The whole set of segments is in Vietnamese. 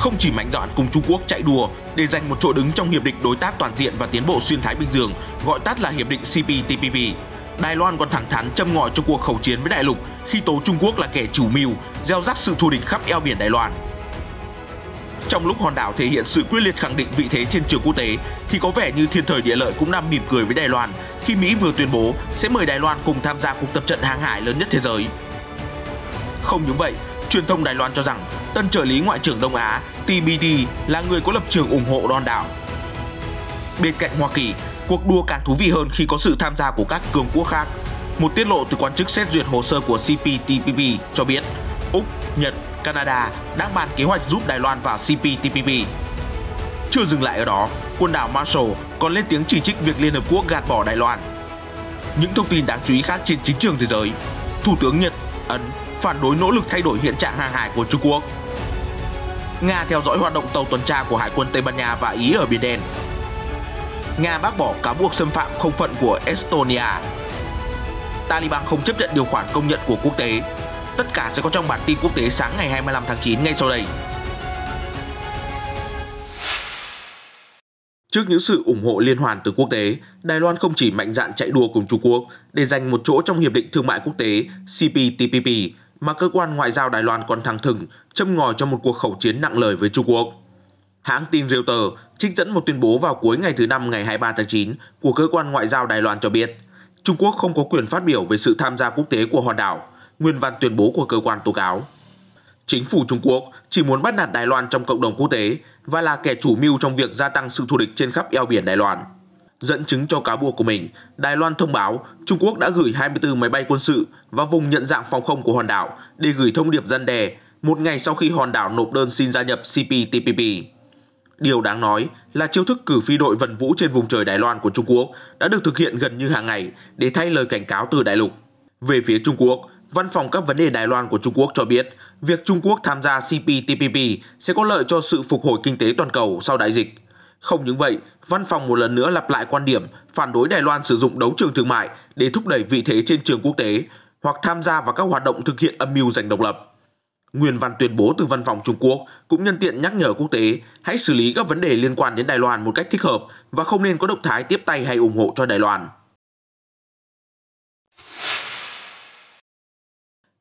không chỉ mạnh dạn cùng Trung Quốc chạy đùa để giành một chỗ đứng trong hiệp định đối tác toàn diện và tiến bộ xuyên Thái Bình Dương, gọi tắt là hiệp định CPTPP. Đài Loan còn thẳng thắn châm ngòi cho cuộc khẩu chiến với đại lục khi tố Trung Quốc là kẻ chủ mưu, gieo rắc sự thù địch khắp eo biển Đài Loan. Trong lúc hòn đảo thể hiện sự quyết liệt khẳng định vị thế trên trường quốc tế, thì có vẻ như thiên thời địa lợi cũng đang mỉm cười với Đài Loan khi Mỹ vừa tuyên bố sẽ mời Đài Loan cùng tham gia cuộc tập trận hàng hải lớn nhất thế giới. Không những vậy, truyền thông Đài Loan cho rằng tân trợ lý Ngoại trưởng Đông Á TBD là người có lập trường ủng hộ đòn đảo. Bên cạnh Hoa Kỳ, cuộc đua càng thú vị hơn khi có sự tham gia của các cường quốc khác. Một tiết lộ từ quan chức xét duyệt hồ sơ của CPTPP cho biết Úc, Nhật, Canada đang bàn kế hoạch giúp Đài Loan vào CPTPP. Chưa dừng lại ở đó, quần đảo Marshall còn lên tiếng chỉ trích việc Liên Hợp Quốc gạt bỏ Đài Loan. Những thông tin đáng chú ý khác trên chính trường thế giới, Thủ tướng Nhật, Ấn phản đối nỗ lực thay đổi hiện trạng hàng hải của Trung Quốc. Nga theo dõi hoạt động tàu tuần tra của Hải quân Tây Ban Nha và Ý ở Biển Đen. Nga bác bỏ cáo buộc xâm phạm không phận của Estonia. Taliban không chấp nhận điều khoản công nhận của quốc tế. Tất cả sẽ có trong bản tin quốc tế sáng ngày 25 tháng 9 ngay sau đây. Trước những sự ủng hộ liên hoàn từ quốc tế, Đài Loan không chỉ mạnh dạn chạy đua cùng Trung Quốc để giành một chỗ trong Hiệp định Thương mại Quốc tế CPTPP mà cơ quan ngoại giao Đài Loan còn thẳng thừng châm ngòi cho một cuộc khẩu chiến nặng lời với Trung Quốc. Hãng tin Reuters trích dẫn một tuyên bố vào cuối ngày thứ Năm ngày 23 tháng 9 của cơ quan ngoại giao Đài Loan cho biết, Trung Quốc không có quyền phát biểu về sự tham gia quốc tế của hòn đảo, nguyên văn tuyên bố của cơ quan tố cáo. Chính phủ Trung Quốc chỉ muốn bắt nạt Đài Loan trong cộng đồng quốc tế và là kẻ chủ mưu trong việc gia tăng sự thù địch trên khắp eo biển Đài Loan. Dẫn chứng cho cáo buộc của mình, Đài Loan thông báo Trung Quốc đã gửi 24 máy bay quân sự vào vùng nhận dạng phòng không của hòn đảo để gửi thông điệp gian đe một ngày sau khi hòn đảo nộp đơn xin gia nhập CPTPP. Điều đáng nói là chiêu thức cử phi đội vận vũ trên vùng trời Đài Loan của Trung Quốc đã được thực hiện gần như hàng ngày để thay lời cảnh cáo từ đại lục. Về phía Trung Quốc, Văn phòng các vấn đề Đài Loan của Trung Quốc cho biết, việc Trung Quốc tham gia CPTPP sẽ có lợi cho sự phục hồi kinh tế toàn cầu sau đại dịch – không những vậy, văn phòng một lần nữa lặp lại quan điểm phản đối Đài Loan sử dụng đấu trường thương mại để thúc đẩy vị thế trên trường quốc tế hoặc tham gia vào các hoạt động thực hiện âm mưu giành độc lập. Nguyên văn tuyên bố từ văn phòng Trung Quốc cũng nhân tiện nhắc nhở quốc tế hãy xử lý các vấn đề liên quan đến Đài Loan một cách thích hợp và không nên có động thái tiếp tay hay ủng hộ cho Đài Loan.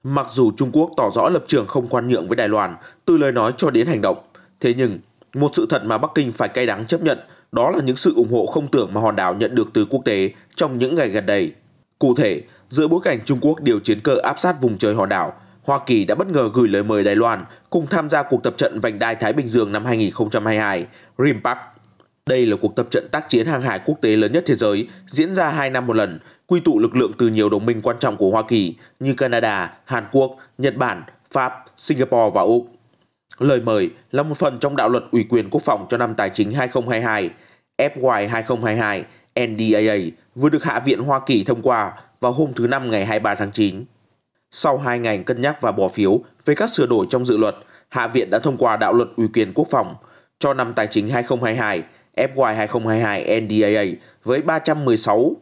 Mặc dù Trung Quốc tỏ rõ lập trường không khoan nhượng với Đài Loan, từ lời nói cho đến hành động, thế nhưng một sự thật mà Bắc Kinh phải cay đắng chấp nhận đó là những sự ủng hộ không tưởng mà hòn đảo nhận được từ quốc tế trong những ngày gần đây. Cụ thể, giữa bối cảnh Trung Quốc điều chiến cơ áp sát vùng trời hòn đảo, Hoa Kỳ đã bất ngờ gửi lời mời Đài Loan cùng tham gia cuộc tập trận vành đai Thái Bình Dương năm 2022, RIMPAC. Đây là cuộc tập trận tác chiến hàng hải quốc tế lớn nhất thế giới, diễn ra 2 năm một lần, quy tụ lực lượng từ nhiều đồng minh quan trọng của Hoa Kỳ như Canada, Hàn Quốc, Nhật Bản, Pháp, Singapore và Úc. Lời mời là một phần trong đạo luật ủy quyền quốc phòng cho năm tài chính 2022, FY 2022, NDAA vừa được Hạ viện Hoa Kỳ thông qua vào hôm thứ Năm ngày 23 tháng 9. Sau hai ngày cân nhắc và bỏ phiếu về các sửa đổi trong dự luật, Hạ viện đã thông qua đạo luật ủy quyền quốc phòng cho năm tài chính 2022, FY 2022 NDAA với 316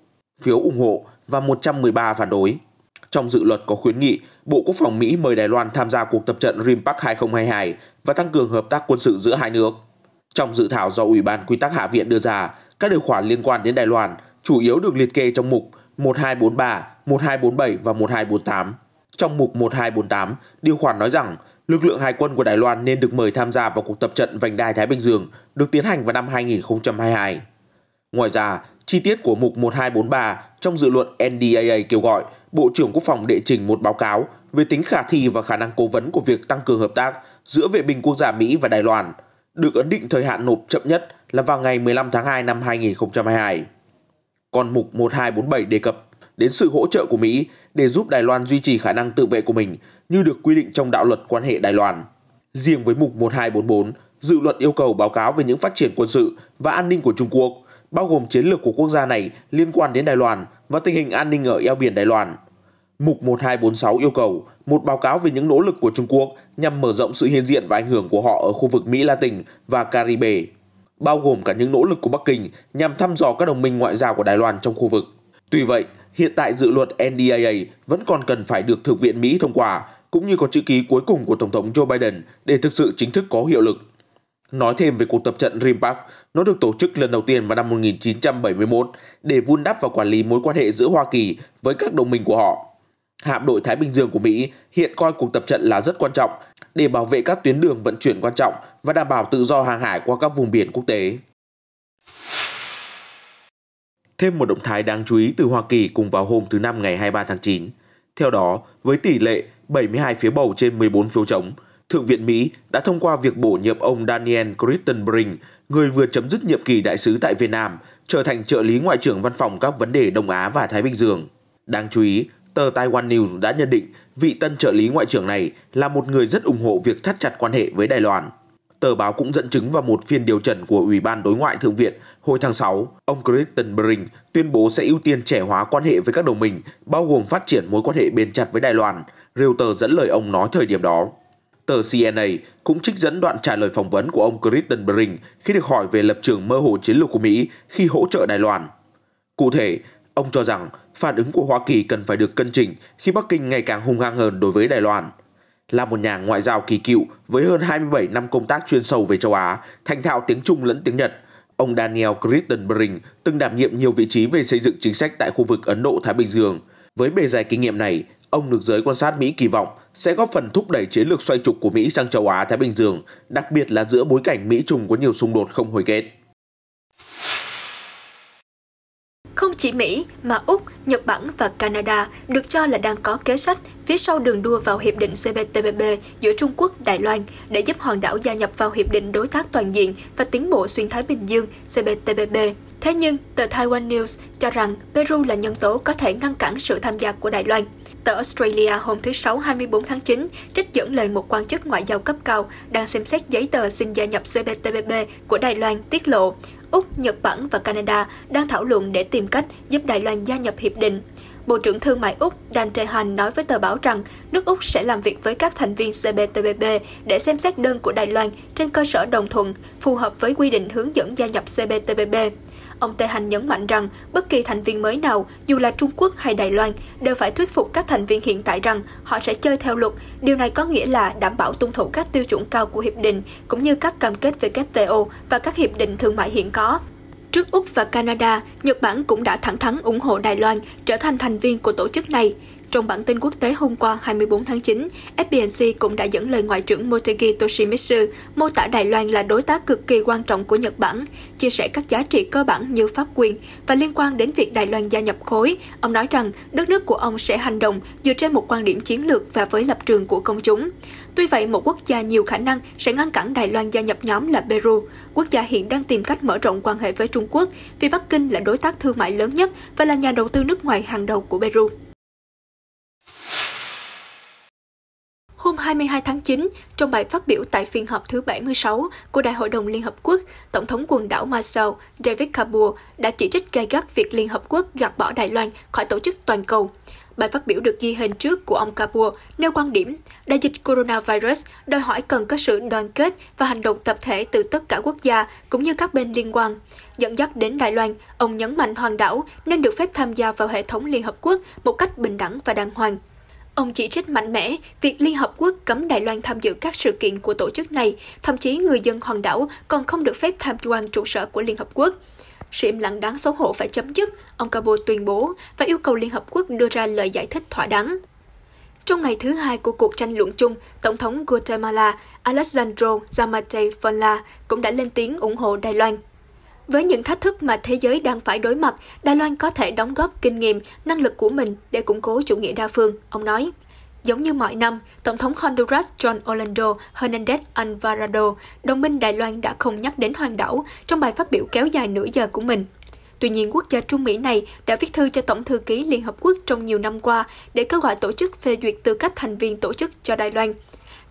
phiếu ủng hộ và 113 phản đối. Trong dự luật có khuyến nghị, Bộ Quốc phòng Mỹ mời Đài Loan tham gia cuộc tập trận Rim Park 2022 và tăng cường hợp tác quân sự giữa hai nước. Trong dự thảo do Ủy ban Quy tắc Hạ viện đưa ra, các điều khoản liên quan đến Đài Loan chủ yếu được liệt kê trong mục 1243, 1247 và 1248. Trong mục 1248, điều khoản nói rằng lực lượng hải quân của Đài Loan nên được mời tham gia vào cuộc tập trận vành đai Thái Bình Dương được tiến hành vào năm 2022. Ngoài ra, chi tiết của mục 1243 trong dự luận NDAA kêu gọi Bộ trưởng Quốc phòng đệ trình một báo cáo về tính khả thi và khả năng cố vấn của việc tăng cường hợp tác giữa vệ binh quốc gia Mỹ và Đài Loan, được ấn định thời hạn nộp chậm nhất là vào ngày 15 tháng 2 năm 2022. Còn mục 1247 đề cập đến sự hỗ trợ của Mỹ để giúp Đài Loan duy trì khả năng tự vệ của mình như được quy định trong đạo luật quan hệ Đài Loan. Riêng với mục 1244, dự luật yêu cầu báo cáo về những phát triển quân sự và an ninh của Trung Quốc – bao gồm chiến lược của quốc gia này liên quan đến Đài Loan và tình hình an ninh ở eo biển Đài Loan. Mục 1246 yêu cầu một báo cáo về những nỗ lực của Trung Quốc nhằm mở rộng sự hiện diện và ảnh hưởng của họ ở khu vực Mỹ Latin và Caribe, bao gồm cả những nỗ lực của Bắc Kinh nhằm thăm dò các đồng minh ngoại giao của Đài Loan trong khu vực. Tuy vậy, hiện tại dự luật NDAA vẫn còn cần phải được Thượng viện Mỹ thông qua, cũng như có chữ ký cuối cùng của Tổng thống Joe Biden để thực sự chính thức có hiệu lực. Nói thêm về cuộc tập trận Rim Park, nó được tổ chức lần đầu tiên vào năm 1971 để vun đắp và quản lý mối quan hệ giữa Hoa Kỳ với các đồng minh của họ. Hạm đội Thái Bình Dương của Mỹ hiện coi cuộc tập trận là rất quan trọng để bảo vệ các tuyến đường vận chuyển quan trọng và đảm bảo tự do hàng hải qua các vùng biển quốc tế. Thêm một động thái đáng chú ý từ Hoa Kỳ cùng vào hôm thứ Năm ngày 23 tháng 9. Theo đó, với tỷ lệ 72 phiếu bầu trên 14 phiếu chống. Thượng viện Mỹ đã thông qua việc bổ nhiệm ông Daniel Crittenbrink, người vừa chấm dứt nhiệm kỳ đại sứ tại Việt Nam, trở thành trợ lý ngoại trưởng văn phòng các vấn đề Đông Á và Thái Bình Dương. Đáng chú ý, tờ Taiwan News đã nhận định vị tân trợ lý ngoại trưởng này là một người rất ủng hộ việc thắt chặt quan hệ với Đài Loan. Tờ báo cũng dẫn chứng vào một phiên điều trần của Ủy ban Đối ngoại Thượng viện hồi tháng 6, ông Kristen Brink tuyên bố sẽ ưu tiên trẻ hóa quan hệ với các đồng minh, bao gồm phát triển mối quan hệ bền chặt với Đài Loan. Reuters dẫn lời ông nói thời điểm đó. Tờ CNA cũng trích dẫn đoạn trả lời phỏng vấn của ông Kristen Brink khi được hỏi về lập trường mơ hồ chiến lược của Mỹ khi hỗ trợ Đài Loan. Cụ thể, ông cho rằng phản ứng của Hoa Kỳ cần phải được cân chỉnh khi Bắc Kinh ngày càng hung hăng hơn đối với Đài Loan. Là một nhà ngoại giao kỳ cựu với hơn 27 năm công tác chuyên sâu về châu Á, thành thạo tiếng Trung lẫn tiếng Nhật, ông Daniel Crittenbrink từng đảm nhiệm nhiều vị trí về xây dựng chính sách tại khu vực Ấn Độ-Thái Bình Dương. Với bề dày kinh nghiệm này, ông được giới quan sát Mỹ kỳ vọng sẽ góp phần thúc đẩy chiến lược xoay trục của Mỹ sang châu Á Thái Bình Dương, đặc biệt là giữa bối cảnh Mỹ Trung có nhiều xung đột không hồi kết. Không chỉ Mỹ mà Úc, Nhật Bản và Canada được cho là đang có kế sách phía sau đường đua vào hiệp định CPTPP giữa Trung Quốc Đài Loan để giúp hòn đảo gia nhập vào hiệp định đối tác toàn diện và tiến bộ xuyên Thái Bình Dương CPTPP. Thế nhưng, tờ Taiwan News cho rằng Peru là nhân tố có thể ngăn cản sự tham gia của Đài Loan. Tờ Australia hôm thứ Sáu 24 tháng 9 trích dẫn lời một quan chức ngoại giao cấp cao đang xem xét giấy tờ xin gia nhập CPTPP của Đài Loan tiết lộ Úc, Nhật Bản và Canada đang thảo luận để tìm cách giúp Đài Loan gia nhập hiệp định. Bộ trưởng Thương mại Úc Dan Tehan nói với tờ báo rằng nước Úc sẽ làm việc với các thành viên CPTPP để xem xét đơn của Đài Loan trên cơ sở đồng thuận, phù hợp với quy định hướng dẫn gia nhập CPTPP. Ông Tê Hành nhấn mạnh rằng bất kỳ thành viên mới nào, dù là Trung Quốc hay Đài Loan, đều phải thuyết phục các thành viên hiện tại rằng họ sẽ chơi theo luật. Điều này có nghĩa là đảm bảo tuân thủ các tiêu chuẩn cao của hiệp định cũng như các cam kết về WTO và các hiệp định thương mại hiện có. Trước Úc và Canada, Nhật Bản cũng đã thẳng thắn ủng hộ Đài Loan trở thành thành viên của tổ chức này. Trong bản tin quốc tế hôm qua 24 tháng 9, FBNC cũng đã dẫn lời Ngoại trưởng Motegi Toshimitsu mô tả Đài Loan là đối tác cực kỳ quan trọng của Nhật Bản, chia sẻ các giá trị cơ bản như pháp quyền và liên quan đến việc Đài Loan gia nhập khối. Ông nói rằng đất nước của ông sẽ hành động dựa trên một quan điểm chiến lược và với lập trường của công chúng. Tuy vậy, một quốc gia nhiều khả năng sẽ ngăn cản Đài Loan gia nhập nhóm là Peru. Quốc gia hiện đang tìm cách mở rộng quan hệ với Trung Quốc vì Bắc Kinh là đối tác thương mại lớn nhất và là nhà đầu tư nước ngoài hàng đầu của Peru. 22 tháng 9, trong bài phát biểu tại phiên họp thứ 76 của Đại hội đồng Liên Hợp Quốc, Tổng thống quần đảo Marshall David Kabur đã chỉ trích gay gắt việc Liên Hợp Quốc gạt bỏ Đài Loan khỏi tổ chức toàn cầu. Bài phát biểu được ghi hình trước của ông Kabur nêu quan điểm đại dịch coronavirus đòi hỏi cần có sự đoàn kết và hành động tập thể từ tất cả quốc gia cũng như các bên liên quan. Dẫn dắt đến Đài Loan, ông nhấn mạnh hoàng đảo nên được phép tham gia vào hệ thống Liên Hợp Quốc một cách bình đẳng và đàng hoàng. Ông chỉ trích mạnh mẽ việc Liên Hợp Quốc cấm Đài Loan tham dự các sự kiện của tổ chức này, thậm chí người dân Hoàng đảo còn không được phép tham quan trụ sở của Liên Hợp Quốc. Sự im lặng đáng xấu hổ phải chấm dứt, ông Cabo tuyên bố và yêu cầu Liên Hợp Quốc đưa ra lời giải thích thỏa đáng. Trong ngày thứ hai của cuộc tranh luận chung, Tổng thống Guatemala Alejandro Zamate Fonla cũng đã lên tiếng ủng hộ Đài Loan. Với những thách thức mà thế giới đang phải đối mặt, Đài Loan có thể đóng góp kinh nghiệm, năng lực của mình để củng cố chủ nghĩa đa phương, ông nói. Giống như mọi năm, Tổng thống Honduras John Orlando Hernandez Alvarado, đồng minh Đài Loan đã không nhắc đến hoàng đảo trong bài phát biểu kéo dài nửa giờ của mình. Tuy nhiên, quốc gia Trung Mỹ này đã viết thư cho Tổng thư ký Liên Hợp Quốc trong nhiều năm qua để kêu gọi tổ chức phê duyệt tư cách thành viên tổ chức cho Đài Loan.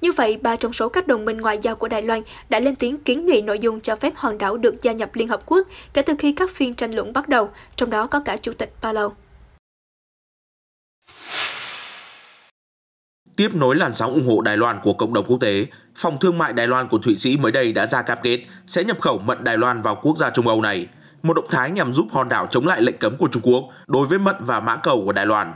Như vậy, ba trong số các đồng minh ngoại giao của Đài Loan đã lên tiếng kiến nghị nội dung cho phép hòn đảo được gia nhập Liên Hợp Quốc kể từ khi các phiên tranh luận bắt đầu, trong đó có cả Chủ tịch Palau. Tiếp nối làn sóng ủng hộ Đài Loan của cộng đồng quốc tế, Phòng Thương mại Đài Loan của Thụy Sĩ mới đây đã ra cam kết sẽ nhập khẩu mận Đài Loan vào quốc gia Trung Âu này, một động thái nhằm giúp hòn đảo chống lại lệnh cấm của Trung Quốc đối với mận và mã cầu của Đài Loan.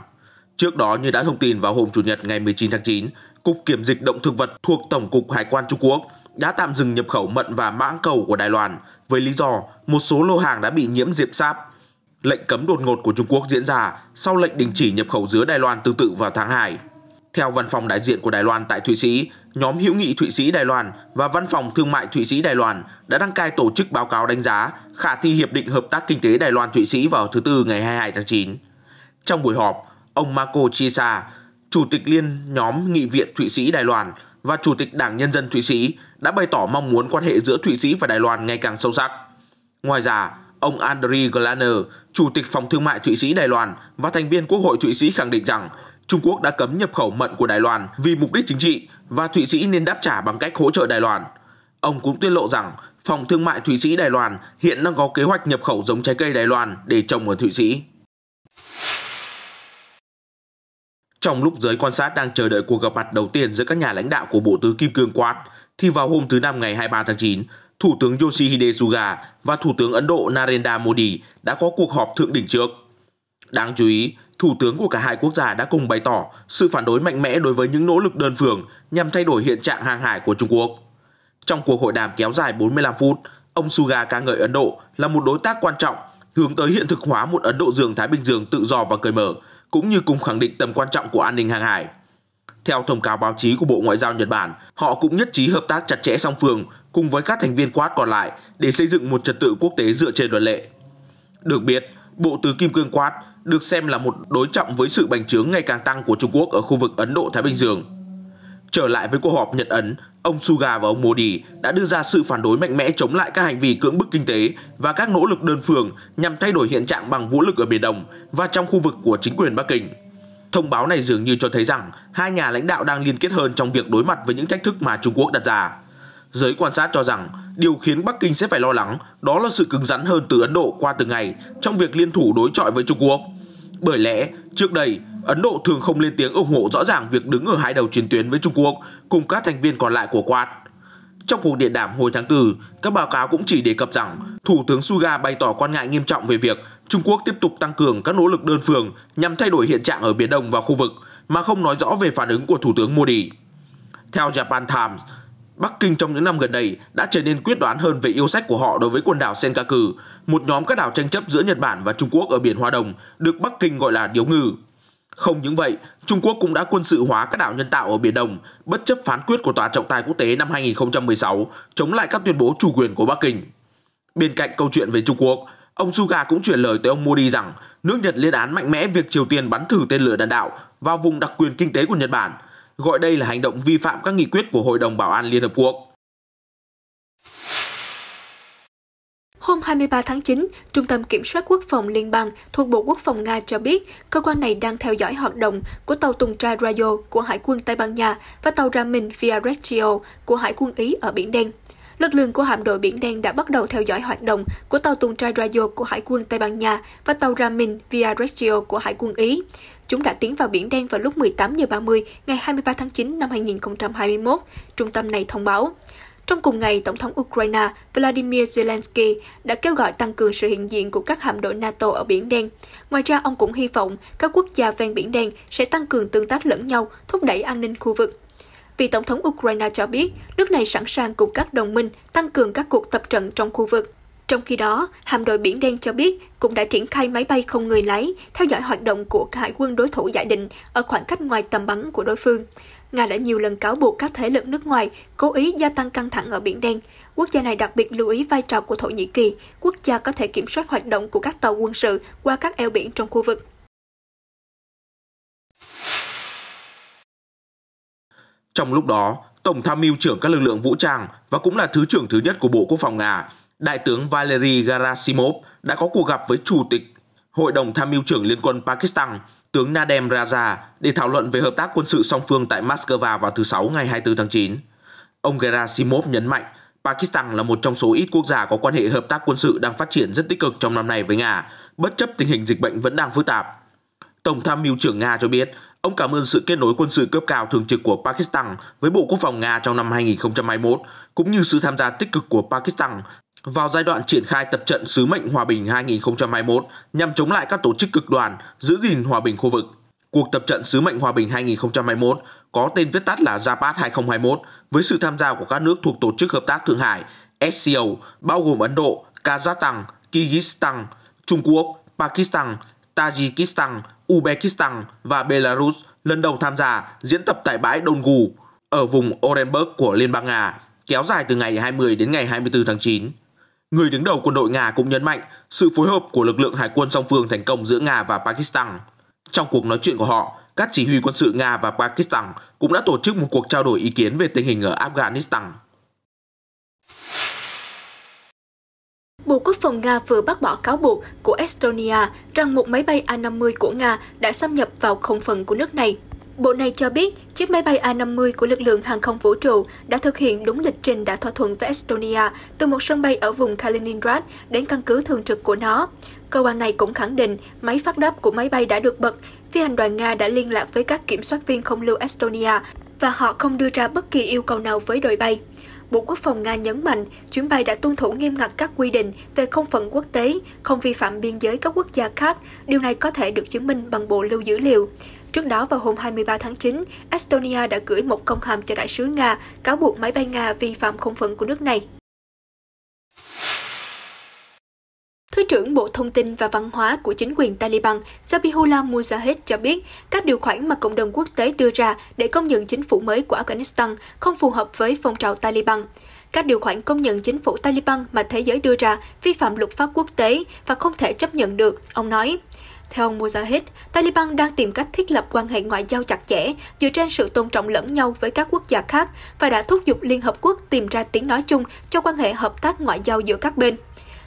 Trước đó, như đã thông tin vào hôm Chủ nhật ngày 19 tháng 9, Cục Kiểm dịch Động thực vật thuộc Tổng cục Hải quan Trung Quốc đã tạm dừng nhập khẩu mận và mãng cầu của Đài Loan với lý do một số lô hàng đã bị nhiễm diệp sáp. Lệnh cấm đột ngột của Trung Quốc diễn ra sau lệnh đình chỉ nhập khẩu dứa Đài Loan tương tự vào tháng 2. Theo văn phòng đại diện của Đài Loan tại Thụy Sĩ, nhóm hữu nghị Thụy Sĩ Đài Loan và văn phòng thương mại Thụy Sĩ Đài Loan đã đăng cai tổ chức báo cáo đánh giá khả thi hiệp định hợp tác kinh tế Đài Loan Thụy Sĩ vào thứ tư ngày 22 tháng 9. Trong buổi họp, ông Marco Chisa, Chủ tịch Liên nhóm Nghị viện Thụy Sĩ Đài Loan và Chủ tịch Đảng Nhân dân Thụy Sĩ đã bày tỏ mong muốn quan hệ giữa Thụy Sĩ và Đài Loan ngày càng sâu sắc. Ngoài ra, ông Andriy Glaner, Chủ tịch Phòng Thương mại Thụy Sĩ Đài Loan và thành viên Quốc hội Thụy Sĩ khẳng định rằng Trung Quốc đã cấm nhập khẩu mận của Đài Loan vì mục đích chính trị và Thụy Sĩ nên đáp trả bằng cách hỗ trợ Đài Loan. Ông cũng tiết lộ rằng Phòng Thương mại Thụy Sĩ Đài Loan hiện đang có kế hoạch nhập khẩu giống trái cây Đài Loan để trồng ở Thụy Sĩ. Trong lúc giới quan sát đang chờ đợi cuộc gặp mặt đầu tiên giữa các nhà lãnh đạo của Bộ Tứ Kim Cương Quát, thì vào hôm thứ Năm ngày 23 tháng 9, Thủ tướng Yoshihide Suga và Thủ tướng Ấn Độ Narendra Modi đã có cuộc họp thượng đỉnh trước. Đáng chú ý, thủ tướng của cả hai quốc gia đã cùng bày tỏ sự phản đối mạnh mẽ đối với những nỗ lực đơn phương nhằm thay đổi hiện trạng hàng hải của Trung Quốc. Trong cuộc hội đàm kéo dài 45 phút, ông Suga ca ngợi Ấn Độ là một đối tác quan trọng hướng tới hiện thực hóa một Ấn Độ Dương Thái Bình Dương tự do và cởi mở cũng như cùng khẳng định tầm quan trọng của an ninh hàng hải. Theo thông cáo báo chí của Bộ Ngoại giao Nhật Bản, họ cũng nhất trí hợp tác chặt chẽ song phương cùng với các thành viên Quad còn lại để xây dựng một trật tự quốc tế dựa trên luật lệ. Được biết, Bộ Tứ Kim Cương Quad được xem là một đối trọng với sự bành trướng ngày càng tăng của Trung Quốc ở khu vực Ấn Độ-Thái Bình Dương. Trở lại với cuộc họp Nhật Ấn Ông Suga và ông Modi đã đưa ra sự phản đối mạnh mẽ chống lại các hành vi cưỡng bức kinh tế và các nỗ lực đơn phương nhằm thay đổi hiện trạng bằng vũ lực ở Biển Đông và trong khu vực của chính quyền Bắc Kinh. Thông báo này dường như cho thấy rằng hai nhà lãnh đạo đang liên kết hơn trong việc đối mặt với những thách thức mà Trung Quốc đặt ra. Giới quan sát cho rằng điều khiến Bắc Kinh sẽ phải lo lắng đó là sự cứng rắn hơn từ Ấn Độ qua từng ngày trong việc liên thủ đối chọi với Trung Quốc. Bởi lẽ, trước đây, Ấn Độ thường không lên tiếng ủng hộ rõ ràng việc đứng ở hai đầu chiến tuyến với Trung Quốc cùng các thành viên còn lại của Quad. Trong cuộc điện đàm hồi tháng 4, các báo cáo cũng chỉ đề cập rằng Thủ tướng Suga bày tỏ quan ngại nghiêm trọng về việc Trung Quốc tiếp tục tăng cường các nỗ lực đơn phương nhằm thay đổi hiện trạng ở Biển Đông và khu vực, mà không nói rõ về phản ứng của Thủ tướng Modi. Theo Japan Times, Bắc Kinh trong những năm gần đây đã trở nên quyết đoán hơn về yêu sách của họ đối với quần đảo Senkaku, một nhóm các đảo tranh chấp giữa Nhật Bản và Trung Quốc ở Biển Hoa Đông, được Bắc Kinh gọi là điếu ngư. Không những vậy, Trung Quốc cũng đã quân sự hóa các đảo nhân tạo ở Biển Đông, bất chấp phán quyết của Tòa trọng tài quốc tế năm 2016 chống lại các tuyên bố chủ quyền của Bắc Kinh. Bên cạnh câu chuyện về Trung Quốc, ông Suga cũng chuyển lời tới ông Modi rằng nước Nhật lên án mạnh mẽ việc Triều Tiên bắn thử tên lửa đạn đạo vào vùng đặc quyền kinh tế của Nhật Bản, gọi đây là hành động vi phạm các nghị quyết của Hội đồng Bảo an Liên Hợp Quốc. Hôm 23 tháng 9, Trung tâm Kiểm soát Quốc phòng Liên bang thuộc Bộ Quốc phòng Nga cho biết cơ quan này đang theo dõi hoạt động của tàu tuần tra Rayo của Hải quân Tây Ban Nha và tàu Ramin Via Reggio của Hải quân Ý ở Biển Đen. Lực lượng của hạm đội Biển Đen đã bắt đầu theo dõi hoạt động của tàu tuần tra Radio của Hải quân Tây Ban Nha và tàu Ramin Via Reggio của Hải quân Ý. Chúng đã tiến vào Biển Đen vào lúc 18 giờ 30 ngày 23 tháng 9 năm 2021, trung tâm này thông báo. Trong cùng ngày, Tổng thống Ukraine Vladimir Zelensky đã kêu gọi tăng cường sự hiện diện của các hạm đội NATO ở Biển Đen. Ngoài ra, ông cũng hy vọng các quốc gia ven Biển Đen sẽ tăng cường tương tác lẫn nhau, thúc đẩy an ninh khu vực. vì Tổng thống Ukraine cho biết, nước này sẵn sàng cùng các đồng minh tăng cường các cuộc tập trận trong khu vực. Trong khi đó, hạm đội Biển Đen cho biết cũng đã triển khai máy bay không người lái theo dõi hoạt động của hải quân đối thủ giải định ở khoảng cách ngoài tầm bắn của đối phương. Nga đã nhiều lần cáo buộc các thế lực nước ngoài cố ý gia tăng căng thẳng ở Biển Đen. Quốc gia này đặc biệt lưu ý vai trò của Thổ Nhĩ Kỳ, quốc gia có thể kiểm soát hoạt động của các tàu quân sự qua các eo biển trong khu vực. Trong lúc đó, Tổng tham mưu trưởng các lực lượng vũ trang và cũng là Thứ trưởng thứ nhất của Bộ Quốc phòng Nga, Đại tướng Valery Gerasimov đã có cuộc gặp với Chủ tịch Hội đồng Tham mưu trưởng Liên quân Pakistan, tướng Nadem Raja để thảo luận về hợp tác quân sự song phương tại Moscow vào thứ Sáu ngày 24 tháng 9. Ông Gerasimov nhấn mạnh Pakistan là một trong số ít quốc gia có quan hệ hợp tác quân sự đang phát triển rất tích cực trong năm nay với Nga, bất chấp tình hình dịch bệnh vẫn đang phức tạp. Tổng tham mưu trưởng Nga cho biết, ông cảm ơn sự kết nối quân sự cấp cao thường trực của Pakistan với Bộ Quốc phòng Nga trong năm 2021, cũng như sự tham gia tích cực của Pakistan vào giai đoạn triển khai tập trận sứ mệnh hòa bình 2021 nhằm chống lại các tổ chức cực đoan, giữ gìn hòa bình khu vực. Cuộc tập trận sứ mệnh hòa bình 2021 có tên viết tắt là JAPAT 2021 với sự tham gia của các nước thuộc Tổ chức Hợp tác Thượng Hải SCO bao gồm Ấn Độ, Kazakhstan, Kyrgyzstan, Trung Quốc, Pakistan, Tajikistan, Uzbekistan và Belarus lần đầu tham gia diễn tập tại bãi Dongu ở vùng Orenburg của Liên bang Nga, kéo dài từ ngày 20 đến ngày 24 tháng 9. Người đứng đầu quân đội Nga cũng nhấn mạnh sự phối hợp của lực lượng hải quân song phương thành công giữa Nga và Pakistan. Trong cuộc nói chuyện của họ, các chỉ huy quân sự Nga và Pakistan cũng đã tổ chức một cuộc trao đổi ý kiến về tình hình ở Afghanistan. Bộ Quốc phòng Nga vừa bác bỏ cáo buộc của Estonia rằng một máy bay A-50 của Nga đã xâm nhập vào không phận của nước này Bộ này cho biết chiếc máy bay A-50 của lực lượng hàng không vũ trụ đã thực hiện đúng lịch trình đã thỏa thuận với Estonia từ một sân bay ở vùng Kaliningrad đến căn cứ thường trực của nó. Cơ quan này cũng khẳng định máy phát đáp của máy bay đã được bật phi hành đoàn Nga đã liên lạc với các kiểm soát viên không lưu Estonia và họ không đưa ra bất kỳ yêu cầu nào với đội bay. Bộ Quốc phòng Nga nhấn mạnh chuyến bay đã tuân thủ nghiêm ngặt các quy định về không phận quốc tế, không vi phạm biên giới các quốc gia khác. Điều này có thể được chứng minh bằng bộ lưu dữ liệu. Trước đó vào hôm 23 tháng 9, Estonia đã gửi một công hàm cho đại sứ Nga cáo buộc máy bay Nga vi phạm không phận của nước này. Thứ trưởng Bộ Thông tin và Văn hóa của chính quyền Taliban Zabihullah Mujahid cho biết các điều khoản mà cộng đồng quốc tế đưa ra để công nhận chính phủ mới của Afghanistan không phù hợp với phong trào Taliban. Các điều khoản công nhận chính phủ Taliban mà thế giới đưa ra vi phạm luật pháp quốc tế và không thể chấp nhận được, ông nói. Theo ông Mujahid, Taliban đang tìm cách thiết lập quan hệ ngoại giao chặt chẽ dựa trên sự tôn trọng lẫn nhau với các quốc gia khác và đã thúc giục Liên Hợp Quốc tìm ra tiếng nói chung cho quan hệ hợp tác ngoại giao giữa các bên.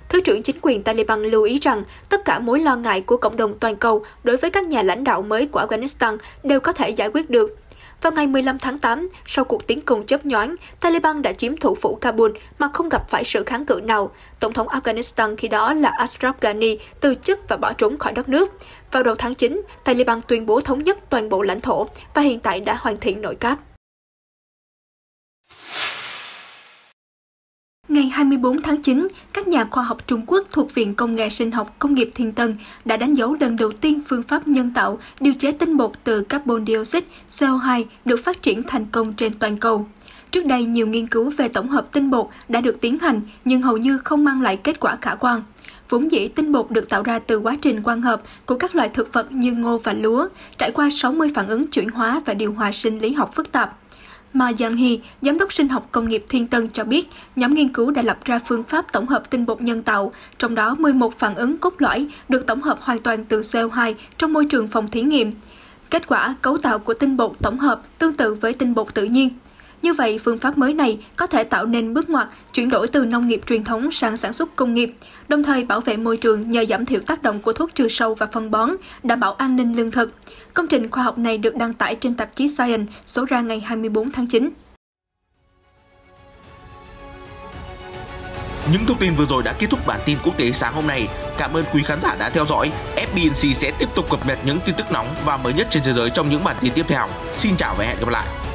Thứ trưởng chính quyền Taliban lưu ý rằng tất cả mối lo ngại của cộng đồng toàn cầu đối với các nhà lãnh đạo mới của Afghanistan đều có thể giải quyết được vào ngày 15 tháng 8, sau cuộc tiến công chớp nhoáng, Taliban đã chiếm thủ phủ Kabul mà không gặp phải sự kháng cự nào. Tổng thống Afghanistan khi đó là Ashraf Ghani từ chức và bỏ trốn khỏi đất nước. Vào đầu tháng 9, Taliban tuyên bố thống nhất toàn bộ lãnh thổ và hiện tại đã hoàn thiện nội các. 24 tháng 9, các nhà khoa học Trung Quốc thuộc Viện Công nghệ Sinh học Công nghiệp Thiên Tân đã đánh dấu lần đầu tiên phương pháp nhân tạo điều chế tinh bột từ carbon dioxide CO2 được phát triển thành công trên toàn cầu. Trước đây, nhiều nghiên cứu về tổng hợp tinh bột đã được tiến hành nhưng hầu như không mang lại kết quả khả quan. Vốn dĩ tinh bột được tạo ra từ quá trình quang hợp của các loại thực vật như ngô và lúa, trải qua 60 phản ứng chuyển hóa và điều hòa sinh lý học phức tạp. Ma Giang Hy, Giám đốc sinh học công nghiệp Thiên Tân cho biết, nhóm nghiên cứu đã lập ra phương pháp tổng hợp tinh bột nhân tạo, trong đó 11 phản ứng cốt lõi được tổng hợp hoàn toàn từ CO2 trong môi trường phòng thí nghiệm. Kết quả, cấu tạo của tinh bột tổng hợp tương tự với tinh bột tự nhiên, như vậy, phương pháp mới này có thể tạo nên bước ngoặt chuyển đổi từ nông nghiệp truyền thống sang sản xuất công nghiệp, đồng thời bảo vệ môi trường nhờ giảm thiểu tác động của thuốc trừ sâu và phân bón, đảm bảo an ninh lương thực. Công trình khoa học này được đăng tải trên tạp chí Science số ra ngày 24 tháng 9. Những thông tin vừa rồi đã kết thúc bản tin quốc tế sáng hôm nay. Cảm ơn quý khán giả đã theo dõi. FBNC sẽ tiếp tục cập nhật những tin tức nóng và mới nhất trên thế giới trong những bản tin tiếp theo. Xin chào và hẹn gặp lại.